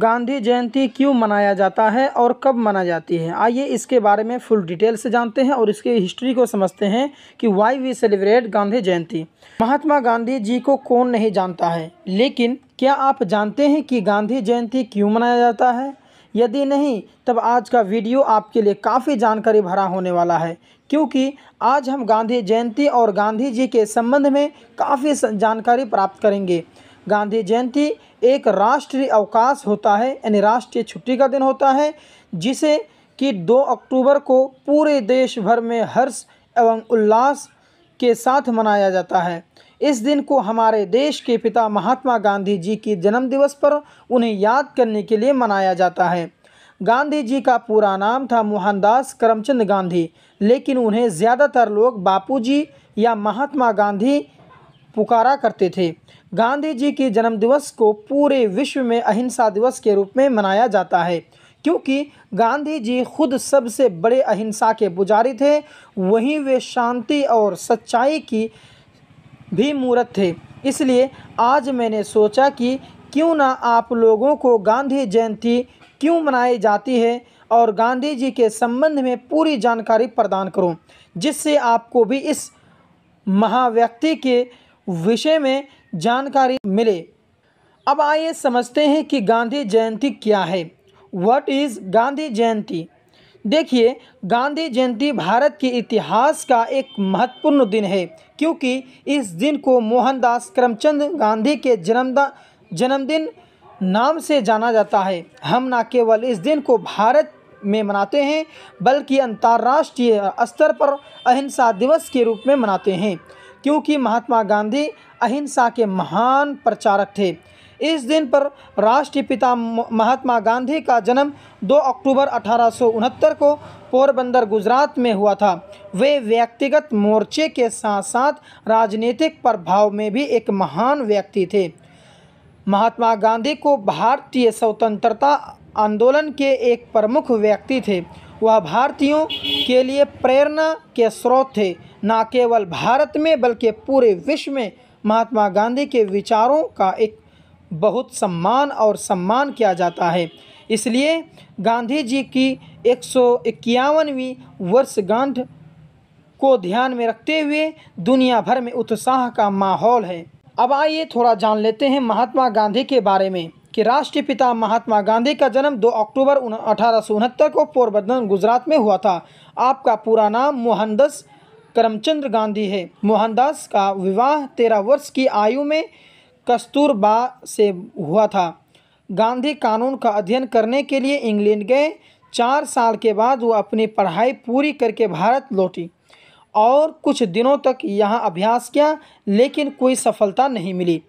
गांधी जयंती क्यों मनाया जाता है और कब मनाई जाती है आइए इसके बारे में फुल डिटेल से जानते हैं और इसके हिस्ट्री को समझते हैं कि why we celebrate Gandhi Jayanti Mahatma Gandhi ji को कौन नहीं जानता है लेकिन क्या आप जानते हैं कि गांधी जयंती क्यों मनाया जाता है यदि नहीं तब आज का वीडियो आपके लिए काफ़ी जानकारी भरा होने वाला है क्योंकि आज हम गांधी जयंती और गांधी जी के संबंध में काफ़ी जानकारी प्राप्त करेंगे गांधी जयंती एक राष्ट्रीय अवकाश होता है यानी राष्ट्रीय छुट्टी का दिन होता है जिसे कि 2 अक्टूबर को पूरे देश भर में हर्ष एवं उल्लास के साथ मनाया जाता है इस दिन को हमारे देश के पिता महात्मा गांधी जी की जन्म दिवस पर उन्हें याद करने के लिए मनाया जाता है गांधी जी का पूरा नाम था मोहनदास करमचंद गांधी लेकिन उन्हें ज़्यादातर लोग बापूजी या महात्मा गांधी पुकारा करते थे गांधी जी के जन्मदिवस को पूरे विश्व में अहिंसा दिवस के रूप में मनाया जाता है क्योंकि गांधी जी खुद सबसे बड़े अहिंसा के पुजारी थे वहीं वे शांति और सच्चाई की भी मूर्त थे इसलिए आज मैंने सोचा कि क्यों ना आप लोगों को गांधी जयंती क्यों मनाई जाती है और गांधी जी के संबंध में पूरी जानकारी प्रदान करूं जिससे आपको भी इस महाव्यक्ति के विषय में जानकारी मिले अब आइए समझते हैं कि गांधी जयंती क्या है वट इज़ गांधी जयंती देखिए गांधी जयंती भारत के इतिहास का एक महत्वपूर्ण दिन है क्योंकि इस दिन को मोहनदास करमचंद गांधी के जन्मदा जन्मदिन नाम से जाना जाता है हम न केवल इस दिन को भारत में मनाते हैं बल्कि अंतर्राष्ट्रीय स्तर पर अहिंसा दिवस के रूप में मनाते हैं क्योंकि महात्मा गांधी अहिंसा के महान प्रचारक थे इस दिन पर राष्ट्रपिता महात्मा गांधी का जन्म 2 अक्टूबर अठारह को पोरबंदर गुजरात में हुआ था वे व्यक्तिगत मोर्चे के साथ साथ राजनीतिक प्रभाव में भी एक महान व्यक्ति थे महात्मा गांधी को भारतीय स्वतंत्रता आंदोलन के एक प्रमुख व्यक्ति थे वह भारतीयों के लिए प्रेरणा के स्रोत थे न केवल भारत में बल्कि पूरे विश्व में महात्मा गांधी के विचारों का एक बहुत सम्मान और सम्मान किया जाता है इसलिए गांधी जी की एक सौ इक्यावनवीं वर्षगांठ को ध्यान में रखते हुए दुनिया भर में उत्साह का माहौल है अब आइए थोड़ा जान लेते हैं महात्मा गांधी के बारे में कि राष्ट्रपिता महात्मा गांधी का जन्म 2 अक्टूबर अठारह को पोरबंदर गुजरात में हुआ था आपका पूरा नाम मोहनदस करमचंद्र गांधी है मोहनदास का विवाह तेरह वर्ष की आयु में कस्तूरबा से हुआ था गांधी कानून का अध्ययन करने के लिए इंग्लैंड गए चार साल के बाद वह अपनी पढ़ाई पूरी करके भारत लौटी और कुछ दिनों तक यहाँ अभ्यास किया लेकिन कोई सफलता नहीं मिली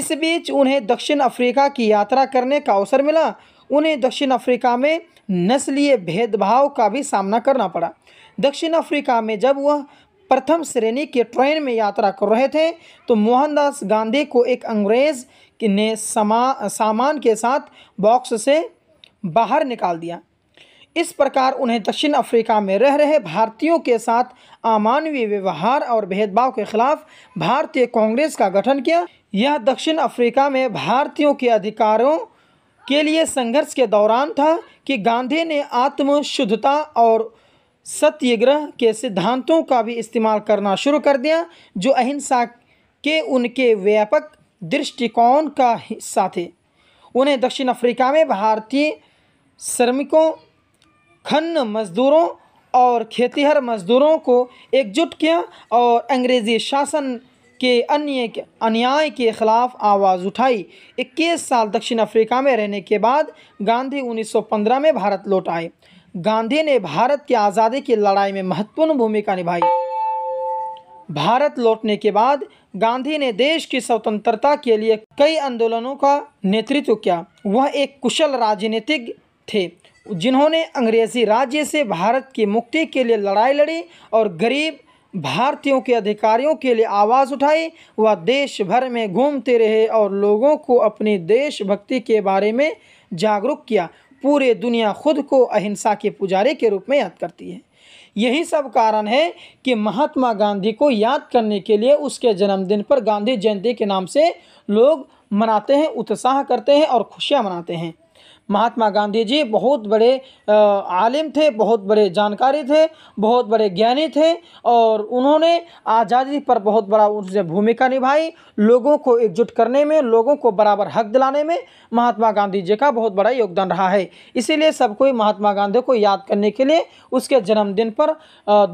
इस बीच उन्हें दक्षिण अफ्रीका की यात्रा करने का अवसर मिला उन्हें दक्षिण अफ्रीका में नस्लीय भेदभाव का भी सामना करना पड़ा दक्षिण अफ्रीका में जब वह प्रथम श्रेणी के ट्रेन में यात्रा कर रहे थे तो मोहनदास गांधी को एक अंग्रेज़ ने समा सामान के साथ बॉक्स से बाहर निकाल दिया इस प्रकार उन्हें दक्षिण अफ्रीका में रह रहे भारतीयों के साथ अमानवीय व्यवहार और भेदभाव के खिलाफ भारतीय कांग्रेस का गठन किया यह दक्षिण अफ्रीका में भारतीयों के अधिकारों के लिए संघर्ष के दौरान था कि गांधी ने आत्म शुद्धता और सत्यग्रह के सिद्धांतों का भी इस्तेमाल करना शुरू कर दिया जो अहिंसा के उनके व्यापक दृष्टिकोण का हिस्सा थे उन्हें दक्षिण अफ्रीका में भारतीय श्रमिकों खन्न मजदूरों और खेतीहर मजदूरों को एकजुट किया और अंग्रेज़ी शासन के अन्य अन्याय के खिलाफ आवाज़ उठाई 21 साल दक्षिण अफ्रीका में रहने के बाद गांधी 1915 में भारत लौट आए गांधी ने भारत की आज़ादी की लड़ाई में महत्वपूर्ण भूमिका निभाई भारत लौटने के बाद गांधी ने देश की स्वतंत्रता के लिए कई आंदोलनों का नेतृत्व किया वह एक कुशल राजनीतिक थे जिन्होंने अंग्रेजी राज्य से भारत की मुक्ति के लिए लड़ाई लड़ी और गरीब भारतीयों के अधिकारियों के लिए आवाज़ उठाई वह देश भर में घूमते रहे और लोगों को अपनी देशभक्ति के बारे में जागरूक किया पूरे दुनिया खुद को अहिंसा के पुजारी के रूप में याद करती है यही सब कारण है कि महात्मा गांधी को याद करने के लिए उसके जन्मदिन पर गांधी जयंती के नाम से लोग मनाते हैं उत्साह करते हैं और खुशियाँ मनाते हैं महात्मा गांधी जी बहुत बड़े आलिम थे बहुत बड़े जानकारी थे बहुत बड़े ज्ञानी थे और उन्होंने आज़ादी पर बहुत बड़ा उनसे भूमिका निभाई लोगों को एकजुट करने में लोगों को बराबर हक दिलाने में महात्मा गांधी जी का बहुत बड़ा योगदान रहा है इसीलिए सब कोई महात्मा गांधी को याद करने के लिए उसके जन्मदिन पर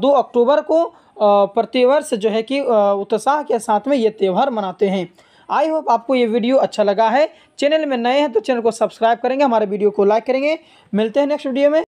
दो अक्टूबर को प्रतिवर्ष जो है कि उत्साह के साथ में ये त्यौहार मनाते हैं आई होप आपको ये वीडियो अच्छा लगा है चैनल में नए हैं तो चैनल को सब्सक्राइब करेंगे हमारे वीडियो को लाइक करेंगे मिलते हैं नेक्स्ट वीडियो में